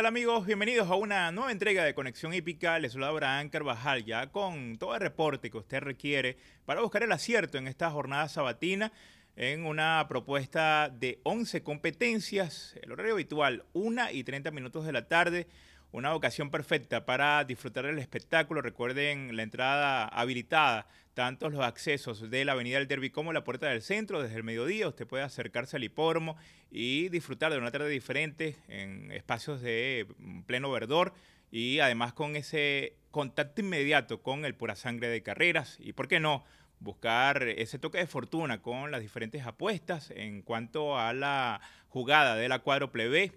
Hola amigos? Bienvenidos a una nueva entrega de Conexión Hípica. Les habla Abraham Carvajal ya con todo el reporte que usted requiere para buscar el acierto en esta jornada sabatina en una propuesta de 11 competencias, el horario habitual 1 y 30 minutos de la tarde. Una ocasión perfecta para disfrutar del espectáculo. Recuerden la entrada habilitada tanto los accesos de la Avenida del Derby como la Puerta del Centro desde el mediodía. Usted puede acercarse al hipódromo y disfrutar de una tarde diferente en espacios de mm, pleno verdor y además con ese contacto inmediato con el pura sangre de carreras y, ¿por qué no?, buscar ese toque de fortuna con las diferentes apuestas. En cuanto a la jugada de la cuadro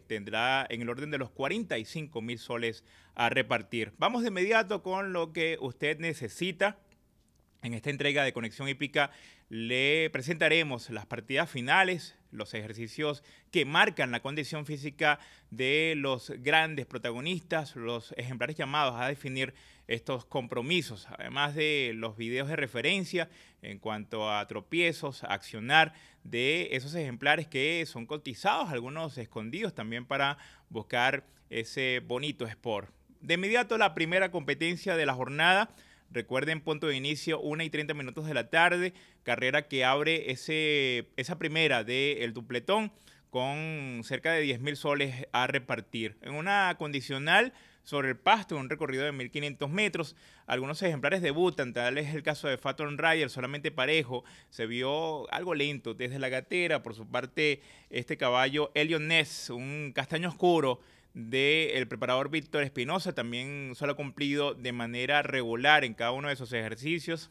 tendrá en el orden de los 45 mil soles a repartir. Vamos de inmediato con lo que usted necesita en esta entrega de Conexión Hípica le presentaremos las partidas finales, los ejercicios que marcan la condición física de los grandes protagonistas, los ejemplares llamados a definir estos compromisos, además de los videos de referencia en cuanto a tropiezos, accionar de esos ejemplares que son cotizados, algunos escondidos también para buscar ese bonito sport. De inmediato la primera competencia de la jornada Recuerden, punto de inicio, 1 y 30 minutos de la tarde, carrera que abre ese, esa primera del el dupletón con cerca de 10.000 soles a repartir. En una condicional sobre el pasto, un recorrido de 1500 metros. Algunos ejemplares debutan, tal es el caso de Faton Rider, solamente parejo. Se vio algo lento desde la gatera. Por su parte, este caballo Elion Ness, un castaño oscuro del preparador Víctor Espinosa, también solo ha cumplido de manera regular en cada uno de esos ejercicios,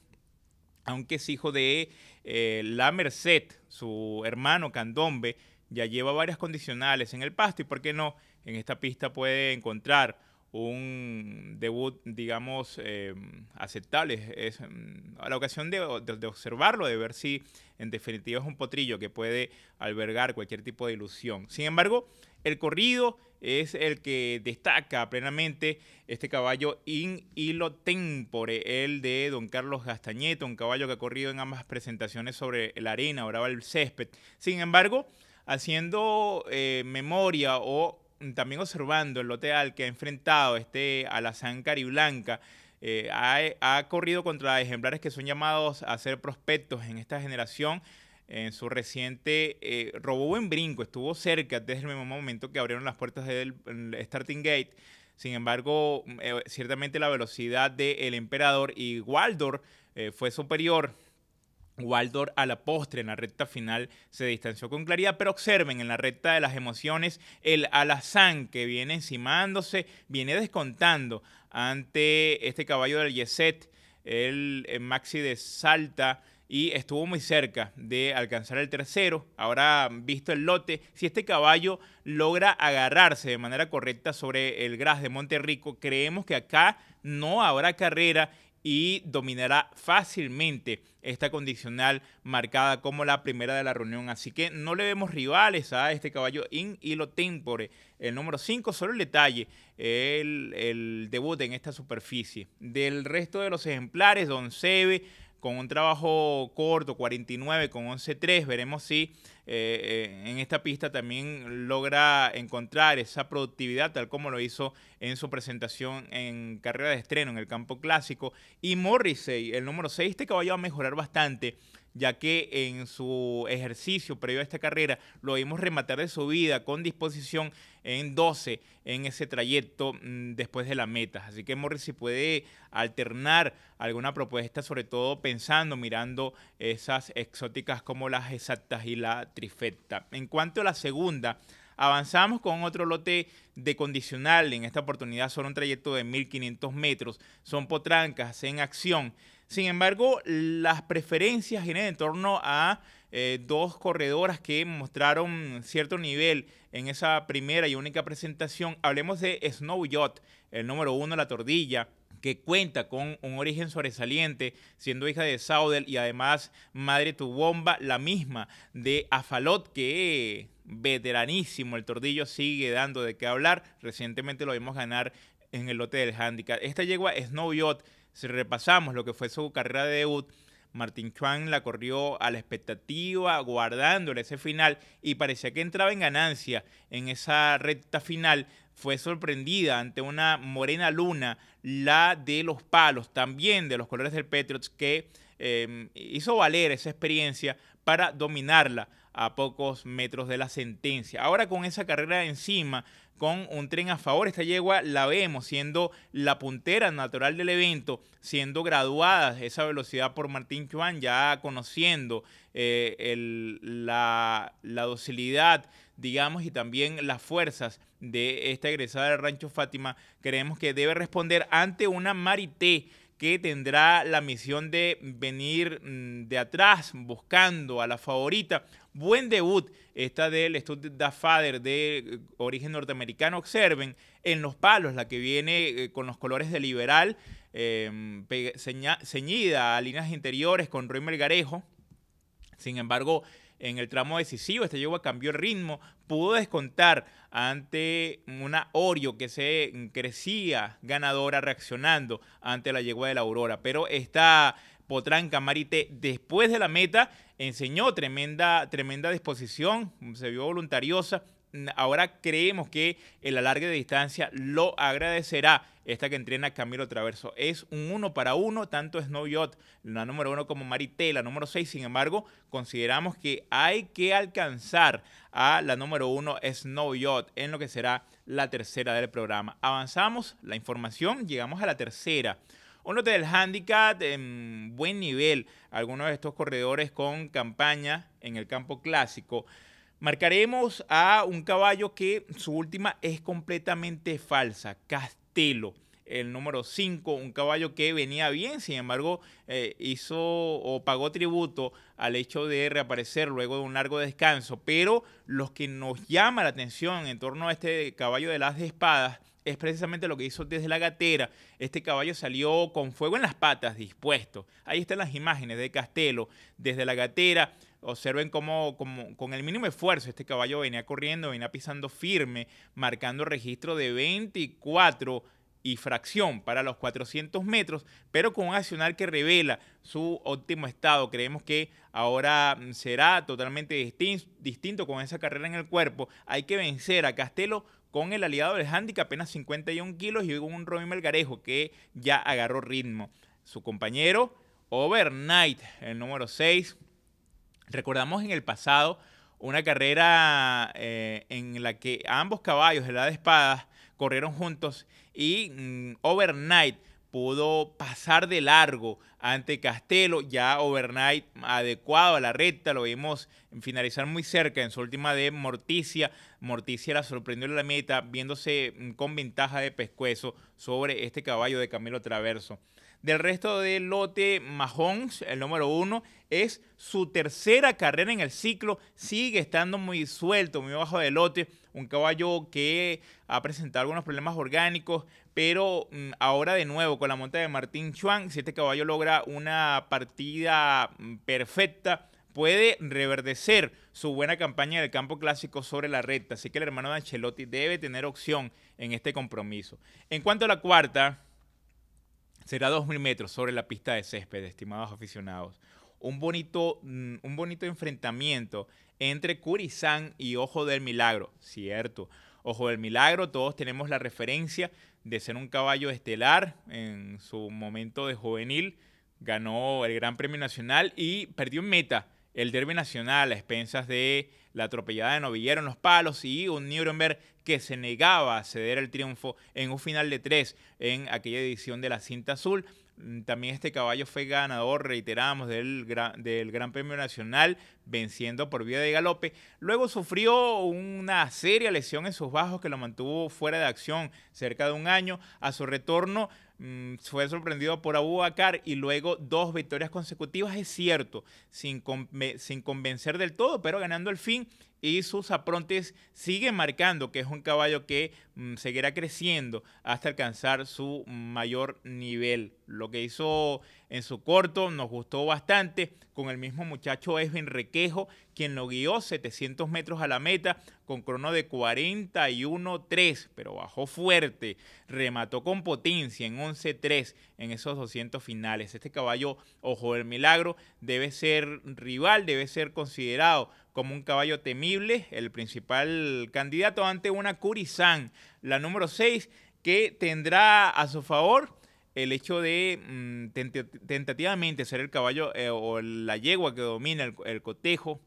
aunque es hijo de eh, La Merced, su hermano Candombe, ya lleva varias condicionales en el pasto y por qué no, en esta pista puede encontrar un debut, digamos, eh, aceptable. Es a mm, la ocasión de, observarlo, de ver si en definitiva es un potrillo que puede albergar cualquier tipo de ilusión. Sin embargo, el corrido es el que destaca plenamente este caballo in hilo tempore, el de don Carlos Gastañeto, un caballo que ha corrido en ambas presentaciones sobre la arena, ahora va el césped. Sin embargo, haciendo eh, memoria o también observando el lote al que ha enfrentado este alazán cariblanca, eh, ha, ha, corrido contra ejemplares que son llamados a ser prospectos en esta generación. En su reciente eh, robó buen brinco, estuvo cerca desde el mismo momento que abrieron las puertas del starting gate. Sin embargo, eh, ciertamente la velocidad del emperador y Waldor eh, fue superior Waldor a la postre en la recta final se distanció con claridad, pero observen en la recta de las emociones el alazán que viene encimándose, viene descontando ante este caballo del Yeset, el, eh, Maxi de Salta, y estuvo muy cerca de alcanzar el tercero. Ahora, visto el lote, si este caballo logra agarrarse de manera correcta sobre el gras de Monterrico, creemos que acá no habrá carrera y dominará fácilmente esta condicional marcada como la primera de la reunión. Así que no le vemos rivales a este caballo in hilo tempore. El número 5, solo el detalle, el, el, debut en esta superficie. Del resto de los ejemplares, Don Seve con un trabajo corto, 49 con 11-3. Veremos si eh, eh, en esta pista también logra encontrar esa productividad, tal como lo hizo en su presentación en carrera de estreno en el campo clásico. Y Morrissey, el número 6, este caballo va a mejorar bastante ya que en su ejercicio previo a esta carrera lo vimos rematar de su vida con disposición en 12 en ese trayecto mm, después de la meta. Así que Morris si puede alternar alguna propuesta, sobre todo pensando, mirando esas exóticas como las exactas y la trifecta. En cuanto a la segunda, Avanzamos con otro lote de condicional. En esta oportunidad son un trayecto de 1500 metros. Son potrancas en acción sin embargo, las preferencias giran en torno a eh, dos corredoras que mostraron cierto nivel en esa primera y única presentación. Hablemos de Snow Yacht, el número uno la tordilla que cuenta con un origen sobresaliente, siendo hija de Saudel y además madre tu bomba, la misma de Afalot, que veteranísimo, el tordillo sigue dando de qué hablar, recientemente lo vimos ganar en el lote del handicap. Esta yegua Snow Yacht si repasamos lo que fue su carrera de debut, Martín Chuan la corrió a la expectativa, guardándole ese final y parecía que entraba en ganancia en esa recta final. Fue sorprendida ante una morena luna, la de los palos, también de los colores del Patriots, que em, hizo valer esa experiencia para dominarla a pocos metros de la sentencia. Ahora con esa carrera encima, con un tren a favor. Esta yegua la vemos siendo la puntera natural del evento, siendo graduada esa velocidad por Martín Chuan, ya conociendo eh, la, la docilidad digamos, y también las fuerzas de esta egresada del Rancho Fátima, creemos que debe responder ante una Marité que tendrá la misión de venir mm, de atrás buscando a la favorita Buen debut esta del Stuttgart Da Father de eh, origen norteamericano. Observen en los palos la que viene eh, con los colores de liberal, em, ceñida a líneas interiores con Roy Melgarejo. Sin embargo, en el tramo decisivo, esta yegua cambió el ritmo, pudo descontar ante una orio que se mm, crecía ganadora reaccionando ante la yegua de la Aurora. Pero esta potranca Camarite después de la meta, enseñó tremenda, tremenda disposición, se vio voluntariosa. Ahora creemos que el alargue de distancia lo agradecerá esta que entrena Camilo Traverso. Es un uno para uno, tanto Snow Yacht, la número uno, como Marité, la número seis. Sin embargo, consideramos que hay que alcanzar a la número uno, Yacht en lo que será la tercera del programa. Avanzamos la información, llegamos a la tercera. Uno del handicap en buen nivel. Algunos de estos corredores con campaña en el campo clásico. Marcaremos a un caballo que su última es completamente falsa, Castelo el número 5, un caballo que venía bien, sin embargo, eh, hizo o pagó tributo al hecho de reaparecer luego de un largo descanso. Pero lo que nos llama la atención en torno a este caballo de las espadas es precisamente lo que hizo desde la gatera. Este caballo salió con fuego en las patas, dispuesto. Ahí están las imágenes de Castelo desde la gatera. Observen cómo, con el mínimo esfuerzo este caballo venía corriendo, venía pisando firme, marcando registro de 24 y fracción para los 400 metros, pero con un accionar que revela su óptimo estado. Creemos que ahora será totalmente distinto con esa carrera en el cuerpo. Hay que vencer a Castelo con el aliado del handicap apenas 51 kilos y un Robin Melgarejo que ya agarró ritmo. Su compañero Overnight, el número 6. Recordamos en el pasado una carrera eh, en la que ambos caballos, la de espadas, corrieron juntos y mm, Overnight pudo pasar de largo ante Castelo, ya overnight adecuado a la recta, lo vimos finalizar muy cerca en su última de Morticia. Morticia la sorprendió en la meta, viéndose con ventaja de pescuezo sobre este caballo de Camilo Traverso. Del resto del lote, Mahons, el número uno, es su tercera carrera en el ciclo, sigue estando muy suelto, muy bajo de lote, un caballo que ha presentado algunos problemas orgánicos, pero mm, ahora de nuevo con la monta de Martín Chuan, si este caballo logra una partida mm, perfecta, puede reverdecer su buena campaña del campo clásico sobre la recta. Así que el hermano de Ancelotti debe tener opción en este compromiso. En cuanto a la cuarta, será 2.000 metros sobre la pista de césped, estimados aficionados. Un bonito, mm, un bonito enfrentamiento entre Curizán y Ojo del Milagro, cierto Ojo del Milagro, todos tenemos la referencia de ser un caballo estelar en su momento de juvenil, ganó el Gran Premio Nacional y perdió en meta el Derby Nacional a expensas de la atropellada de Novillero en los palos y un Nuremberg que se negaba a ceder el triunfo en un final de tres en aquella edición de la cinta azul. Mm, también este caballo fue ganador, reiteramos, del Gran, del Gran Premio Nacional, venciendo por vía de galope. Luego sufrió una seria lesión en sus bajos que lo mantuvo fuera de acción cerca de un año. A su retorno mm, fue sorprendido por Abu Bakar y luego dos victorias consecutivas, es cierto, sin, convencer del todo, pero ganando el fin. Y sus aprontes siguen marcando que es un caballo que mm, seguirá creciendo hasta alcanzar su mayor nivel. Lo que hizo en su corto nos gustó bastante con el mismo muchacho Esben Rick quejo, quien lo guió 700 metros a la meta con crono de 41-3, pero bajó fuerte, remató con potencia en 11-3 en esos 200 finales. Este caballo, ojo del milagro, debe ser rival, debe ser considerado como un caballo temible, el principal candidato ante una Curizán, la número 6, que tendrá a su favor el hecho de mm, tentativamente ser el caballo eh, o la yegua que domina el, cotejo,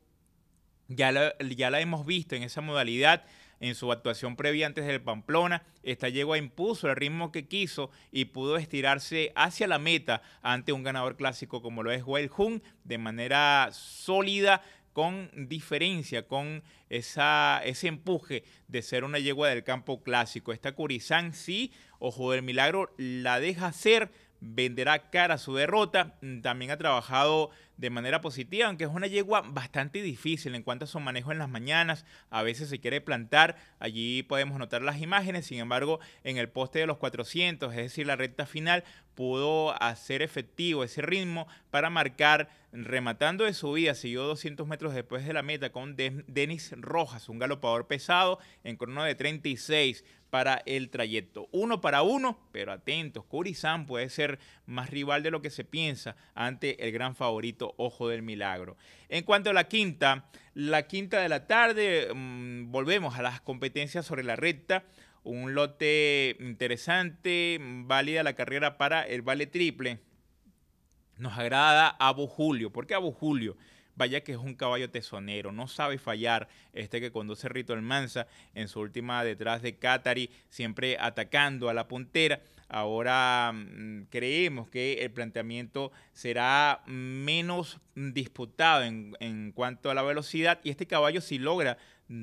ya la, ya la hemos visto en esa modalidad en su actuación previa antes del Pamplona. Esta yegua impuso el ritmo que quiso y pudo estirarse hacia la meta ante un ganador clásico como lo es Wild Hun, de manera sólida con diferencia, con esa, ese empuje de ser una yegua del campo clásico. Esta Curizán sí Ojo del Milagro la deja hacer, venderá cara su derrota. Mm, también ha trabajado de manera positiva, aunque es una yegua bastante difícil en cuanto a su manejo en las mañanas. A veces se quiere plantar, allí podemos notar las imágenes. Sin embargo, en el poste de los 400, es decir, la recta final, pudo hacer efectivo ese ritmo para marcar, rematando de subida, siguió 200 metros después de la meta con Denis Rojas, un galopador pesado en crono de 36 para el trayecto. Uno para uno, pero atentos, Curizán puede ser más rival de lo que se piensa ante el gran favorito Ojo del Milagro. En cuanto a la quinta, la quinta de la tarde, mm, volvemos a las competencias sobre la recta un lote interesante, válida la carrera para el vale triple. Nos agrada Abu Julio. ¿Por qué Abu Julio? Vaya que es un caballo tesonero, no sabe fallar. Este que conduce Rito Mansa en su última detrás de Catari, siempre atacando a la puntera. Ahora mm, creemos que el planteamiento será menos disputado en, en cuanto a la velocidad y este caballo si logra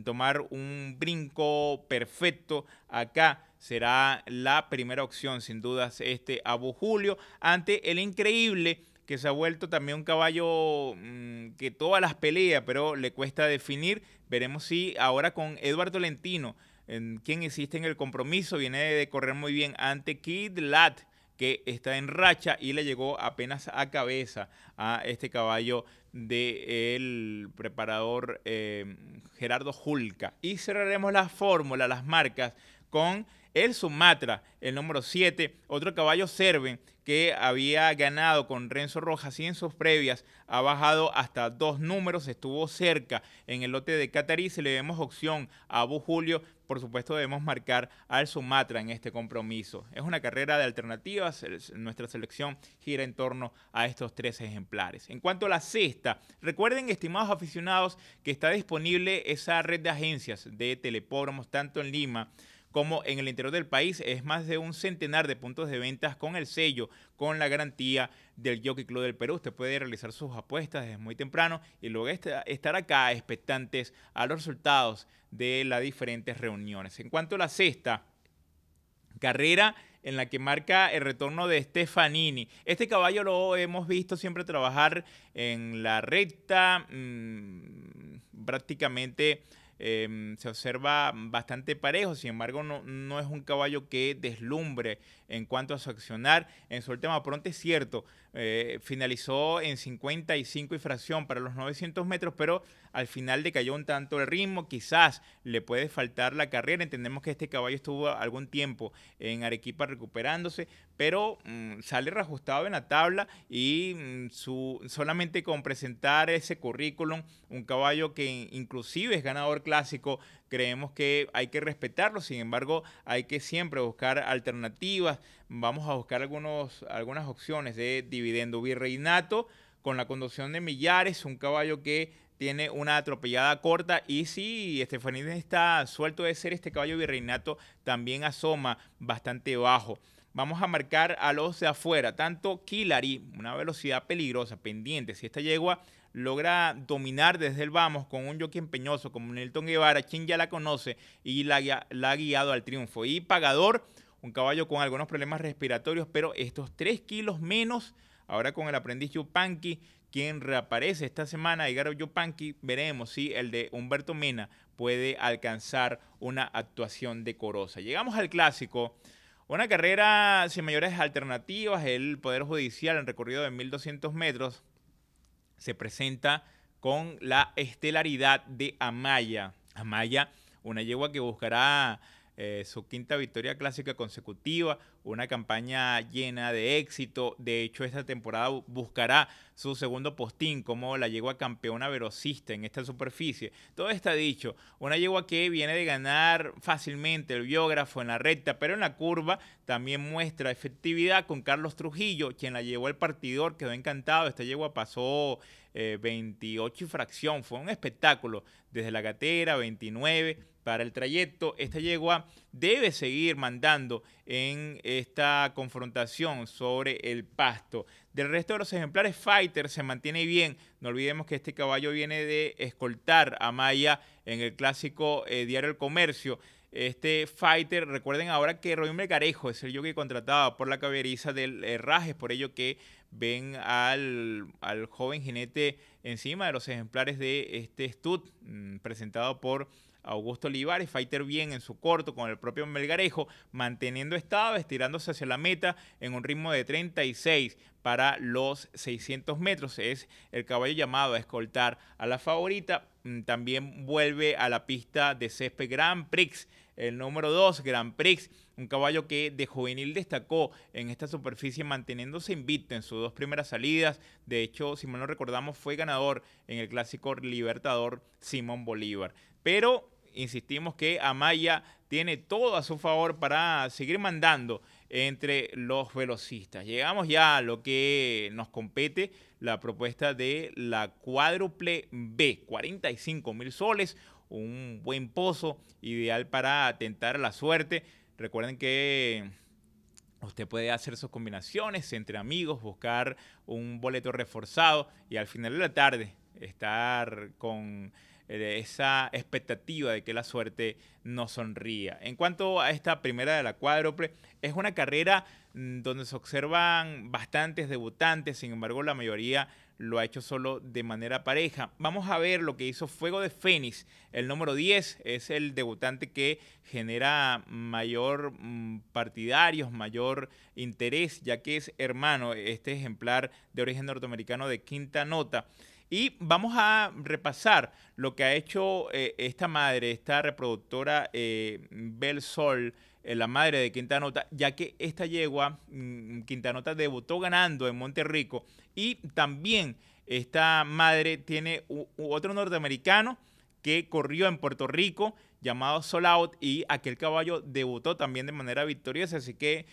tomar un brinco perfecto acá será la primera opción sin dudas este Abu Julio ante el increíble que se ha vuelto también un caballo mm, que todas las peleas, pero le cuesta definir. Veremos si ahora con Eduardo Lentino, en quien existe en el compromiso, viene de correr muy bien ante Kid Lat, que está en racha y le llegó apenas a cabeza a este caballo del preparador eh, Gerardo Julca. Y cerraremos la fórmula, las marcas, con el Sumatra, el número 7, otro caballo Serven que había ganado con Renzo Rojas y en sus previas ha bajado hasta dos números, estuvo cerca en el lote de Catarí, Se le vemos opción a Abu Julio, por supuesto debemos marcar al Sumatra en este compromiso. Es una carrera de alternativas, nuestra selección gira en torno a estos tres ejemplares. En cuanto a la sexta, recuerden, estimados aficionados, que está disponible esa red de agencias de telepódromos, tanto en Lima, como en el interior del país. Es más de un centenar de puntos de ventas con el sello, con la garantía del Jockey Club del Perú. Usted puede realizar sus apuestas desde muy temprano y luego estar acá expectantes a los resultados de las diferentes reuniones. En cuanto a la sexta carrera, en la que marca el retorno de Stefanini. Este caballo lo hemos visto siempre trabajar en la recta, mm, prácticamente Em, se observa bastante parejo, sin embargo no, es un caballo que deslumbre en cuanto a su accionar en su tema, pronto es cierto, eh, finalizó en 55 y fracción para los 900 metros, pero al final decayó un tanto el ritmo, quizás le puede faltar la carrera, entendemos que este caballo estuvo algún tiempo en Arequipa recuperándose, pero mm, sale reajustado en la tabla y mm, su, solamente con presentar ese currículum, un caballo que inclusive es ganador clásico creemos que hay que respetarlo, sin embargo hay que siempre buscar alternativas, vamos a buscar algunos, algunas opciones de dividendo virreinato con la conducción de Millares, un caballo que tiene una atropellada corta y sí, Estefanín está suelto de ser este caballo virreinato, también asoma bastante bajo. Vamos a marcar a los de afuera, tanto Kilari, una velocidad peligrosa, pendiente, si esta yegua logra dominar desde el vamos con un jockey empeñoso como Nelton Guevara, quien ya la conoce y la, ha guiado al triunfo. Y Pagador, un caballo con algunos problemas respiratorios, pero estos tres kilos menos, ahora con el aprendiz Yupanqui, quien reaparece esta semana, Igaro Yupanqui, veremos si el de Humberto Mena puede alcanzar una actuación decorosa. Llegamos al clásico. Una carrera sin mayores alternativas, el Poder Judicial en recorrido de 1200 metros, se presenta con la estelaridad de Amaya. Amaya, una yegua que buscará eh, su quinta victoria clásica consecutiva, una campaña llena de éxito. De hecho, esta temporada buscará su segundo postín como la yegua campeona verosista en esta superficie. Todo está dicho, una yegua que viene de ganar fácilmente el biógrafo en la recta, pero en la curva también muestra efectividad con Carlos Trujillo, quien la llevó al partidor, quedó encantado. Esta yegua pasó 28 eh, y fracción. Fue un espectáculo desde la gatera, 29 para el trayecto. Esta yegua debe seguir mandando en esta confrontación sobre el pasto. Del resto de los ejemplares, Fighter se mantiene bien. No olvidemos que este caballo viene de escoltar a Maya en el clásico eh, Diario El Comercio. Este fighter, recuerden ahora que Roy carejo es el yo que contrataba por la caberiza del herraje eh, Rajes, por ello que ven al, joven jinete encima de los ejemplares de este stud mm, presentado por Augusto Olivares, fighter bien en su corto con el propio Melgarejo, manteniendo estado, estirándose hacia la meta en un ritmo de 36 para los 600 metros. Es el caballo llamado a escoltar a la favorita. Mm, también vuelve a la pista de césped Grand Prix. El número 2, Grand Prix, un caballo que de juvenil destacó en esta superficie manteniéndose invicto en sus dos primeras salidas. De hecho, si mal no recordamos, fue ganador en el clásico Libertador Simón Bolívar. Pero insistimos que Amaya tiene todo a su favor para seguir mandando entre los velocistas. Llegamos ya a lo que nos compete, la propuesta de la cuádruple B, 45 mil soles, un buen pozo ideal para a la suerte. Recuerden que Usted puede hacer sus combinaciones entre amigos, buscar un boleto reforzado y al final de la tarde estar con eh, esa expectativa de que la suerte nos sonría. En cuanto a esta primera de la cuádruple, es una carrera mm, donde se observan bastantes debutantes, sin embargo la mayoría lo ha hecho solo de manera pareja. Vamos a ver lo que hizo Fuego de Fénix. El número 10 es el debutante que genera mayor mm, partidarios, mayor interés, ya que es hermano, este ejemplar de origen norteamericano de quinta nota. Y vamos a repasar lo que ha hecho eh, esta madre, esta reproductora eh, Bel Sol, eh, la madre de Quintanota, ya que esta yegua, mm, Quinta Quintanota debutó ganando en Monterrico. Y también esta madre tiene otro norteamericano que corrió en Puerto Rico llamado Sol Out y aquel caballo debutó también de manera victoriosa, así que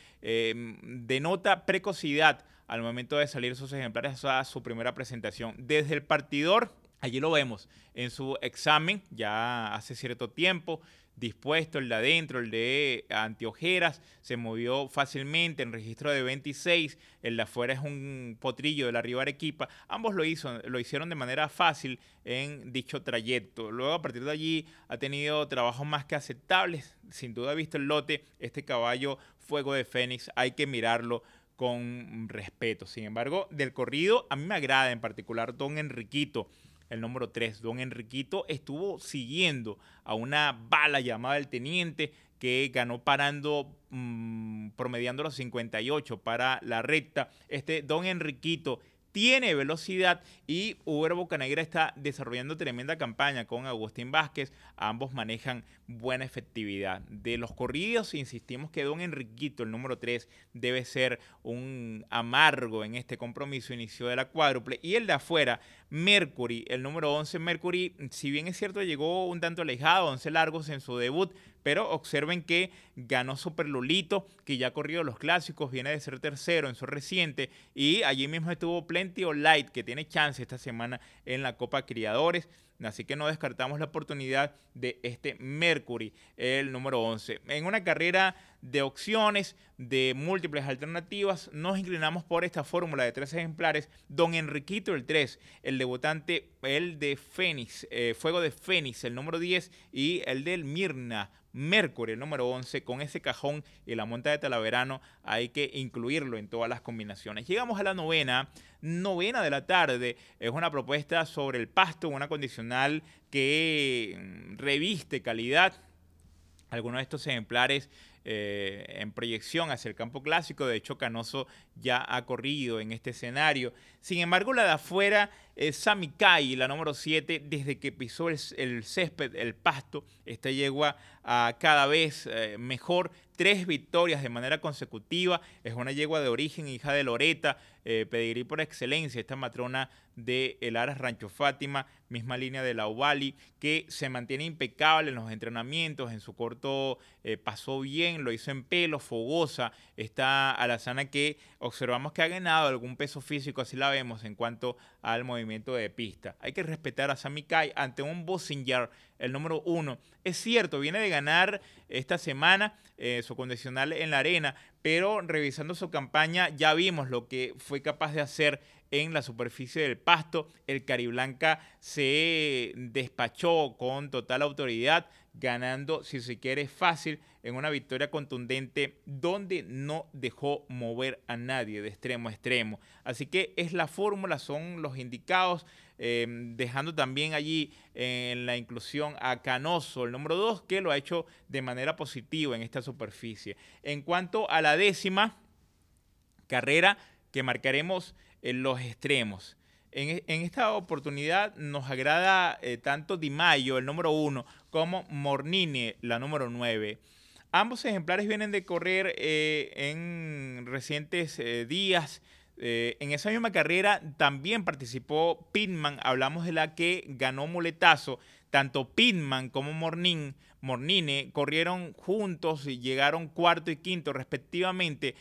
denota precocidad al momento de salir sus ejemplares a su primera presentación. Desde el partidor, allí lo vemos, en su examen, ya hace cierto tiempo, dispuesto el de adentro, el de antiojeras se movió fácilmente en registro de 26, el de afuera es un potrillo de la Riva Arequipa, ambos lo, hizo, lo hicieron de manera fácil en dicho trayecto. Luego a partir de allí ha tenido trabajos más que aceptables, sin duda ha visto el lote, este caballo Fuego de Fénix, hay que mirarlo con respeto. Sin embargo, del corrido, a mí me agrada en particular Don Enriquito, el número 3. Don Enriquito estuvo siguiendo a una bala llamada el Teniente que ganó parando, mm, promediando los 58 para la recta. Este Don Enriquito tiene velocidad y Uber Bocanegra está desarrollando tremenda campaña con Agustín Vázquez. Ambos manejan buena efectividad. De los corridos, insistimos que Don Enriquito, el número 3, debe ser un amargo en este compromiso. Inicio de la cuádruple y el de afuera Mercury, el número 11 Mercury, si bien es cierto, llegó un tanto alejado, 11 largos en su debut, pero observen que ganó Super Lulito, que ya ha corrido los clásicos, viene de ser tercero en su reciente, y allí mismo estuvo Plenty of Light, que tiene chance esta semana en la Copa Criadores. Así que no descartamos la oportunidad de este Mercury, el número 11. En una carrera de opciones, de múltiples alternativas, nos inclinamos por esta fórmula de tres ejemplares. Don Enriquito el 3, el debutante el de Fénix, eh, Fuego de Fénix, el número 10, y el del Mirna, Mercury, el número 11, con ese cajón y la monta de Talaverano, hay que incluirlo en todas las combinaciones. Llegamos a la novena, novena de la tarde, es una propuesta sobre el pasto, una condicional que mm, reviste calidad. Algunos de estos ejemplares eh, en proyección hacia el campo clásico, de hecho Canoso ya ha corrido en este escenario. Sin embargo, la de afuera eh, Samikai, la número 7, desde que pisó el, césped, el pasto, esta yegua a ah, cada vez eh, mejor, tres victorias de manera consecutiva, es una yegua de origen, hija de Loreta, eh, pedigrí por excelencia, esta matrona de El Aras Rancho Fátima, misma línea de la Ubali, que se mantiene impecable en los entrenamientos, en su corto pasó bien, lo hizo en pelo, fogosa, está a la sana que observamos que ha ganado algún peso físico, así la vemos en cuanto al movimiento de pista. Hay que respetar a Sammy Kai ante un Bossinger, el número uno. Es cierto, viene de ganar esta semana eh, su condicional en la arena, pero revisando su campaña ya vimos lo que fue capaz de hacer en la superficie del pasto. El Cariblanca se despachó con total autoridad ganando, si se quiere, fácil en una victoria contundente donde no dejó mover a nadie de extremo a extremo. Así que es la fórmula, son los indicados, em, dejando también allí en eh, la inclusión a Canoso, el número 2, que lo ha hecho de manera positiva en esta superficie. En cuanto a la décima carrera que marcaremos en los extremos. E, en, esta oportunidad nos agrada eh, tanto Di Mayo, el número uno, como Mornini, la número nueve. Ambos ejemplares vienen de correr eh, en recientes eh, días. en esa misma carrera también participó Pitman, hablamos de la que ganó muletazo. Tanto Pitman como Mornin Mornine corrieron juntos y llegaron cuarto y quinto respectivamente.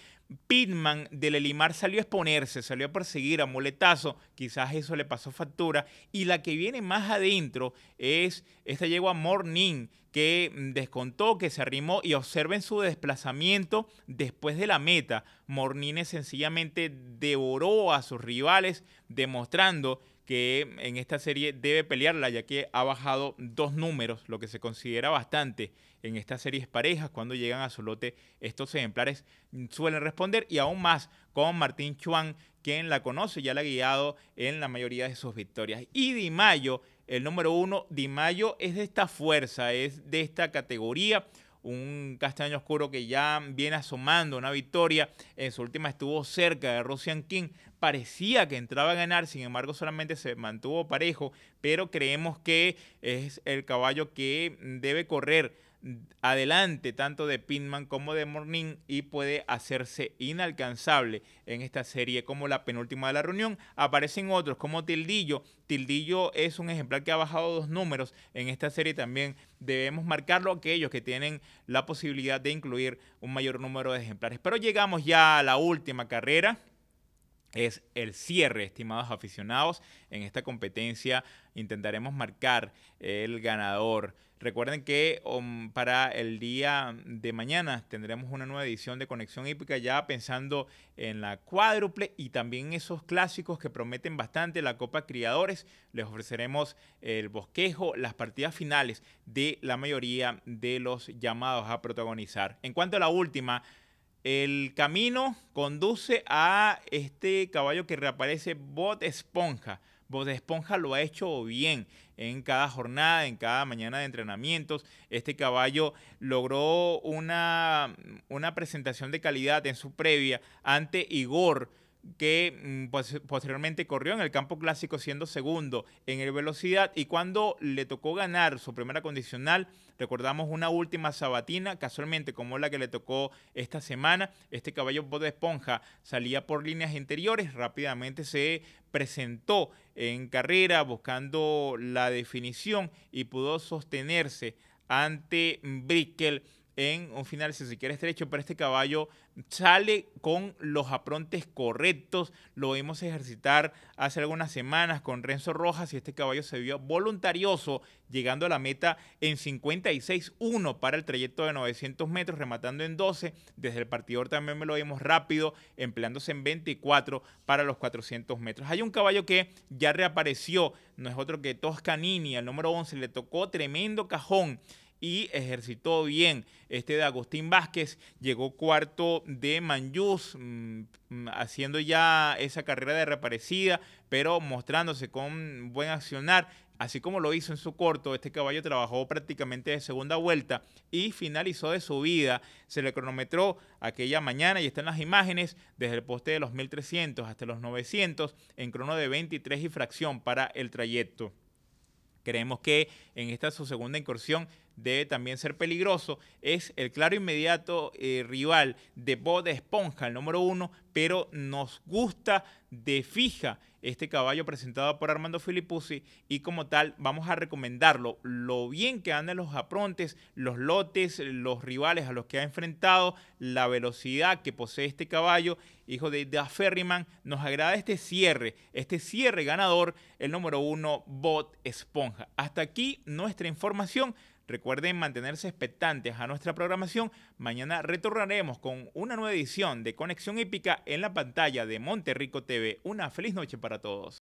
Pitman del Elimar salió a exponerse, salió a perseguir a muletazo, quizás eso le pasó factura. Y la que viene más adentro es esta yegua Morning, que descontó, que se arrimó y observen su desplazamiento después de la meta. Mornine sencillamente devoró a sus rivales, demostrando que en esta serie debe pelearla, ya que ha bajado dos números, lo que se considera bastante en estas series parejas. Cuando llegan a su lote, estos ejemplares suelen responder y aún más con Martín Chuan, quien la conoce, ya la ha guiado en la mayoría de sus victorias. Y Di Mayo, el número uno, Di Mayo es de esta fuerza, es de esta categoría un castaño oscuro que ya viene asomando una victoria. En su última estuvo cerca de Russian King. Parecía que entraba a ganar, sin embargo solamente se mantuvo parejo, pero creemos que es el caballo que debe correr adelante tanto de Pinman como de Morning y puede hacerse inalcanzable en esta serie como la penúltima de la reunión. Aparecen otros como Tildillo. Tildillo es un ejemplar que ha bajado dos números en esta serie también. Debemos marcarlo aquellos que tienen la posibilidad de incluir un mayor número de ejemplares. Pero llegamos ya a la última carrera es el cierre, estimados aficionados. En esta competencia intentaremos marcar el ganador. Recuerden que um, para el día de mañana tendremos una nueva edición de Conexión Hípica ya pensando en la cuádruple y también esos clásicos que prometen bastante la Copa Criadores. Les ofreceremos el bosquejo, las partidas finales de la mayoría de los llamados a protagonizar. En cuanto a la última, el camino conduce a este caballo que reaparece, Bot Esponja. Bot Esponja lo ha hecho bien en cada jornada, en cada mañana de entrenamientos. Este caballo logró una, una presentación de calidad en su previa ante Igor que mm, pues, posteriormente corrió en el campo clásico siendo segundo en el velocidad y cuando le tocó ganar su primera condicional, recordamos una última sabatina, casualmente como la que le tocó esta semana, este caballo de esponja salía por líneas interiores, rápidamente se presentó en carrera buscando la definición y pudo sostenerse ante Brickel en un final, si se quiere, estrecho, pero este caballo sale con los aprontes correctos. Lo vimos ejercitar hace algunas semanas con Renzo Rojas y este caballo se vio voluntarioso llegando a la meta en 56-1 para el trayecto de 900 metros, rematando en 12. Desde el partidor también me lo vimos rápido, empleándose en 24 para los 400 metros. Hay un caballo que ya reapareció, no es otro que Toscanini, al número 11, le tocó tremendo cajón y ejercitó bien. Este de Agustín Vázquez llegó cuarto de Manjus, mm, mm, haciendo ya esa carrera de reparecida pero mostrándose con buen accionar. Así como lo hizo en su corto, este caballo trabajó prácticamente de segunda vuelta y finalizó de su vida. Se le cronometró aquella mañana y están las imágenes desde el poste de los 1300 hasta los 900 en crono de 23 y fracción para el trayecto. Creemos que en esta su segunda incursión debe también ser peligroso. Es el claro inmediato eh, rival de Bot Esponja, el número uno, pero nos gusta de fija este caballo presentado por Armando Filipuzzi y como tal vamos a recomendarlo. Lo bien que andan los aprontes, los lotes, los rivales a los que ha enfrentado, la velocidad que posee este caballo, hijo de Da nos agrada este cierre, este cierre ganador, el número uno, Bot Esponja. Hasta aquí nuestra información. Recuerden mantenerse expectantes a nuestra programación. Mañana retornaremos con una nueva edición de Conexión Hípica en la pantalla de Monterrico TV. Una feliz noche para todos.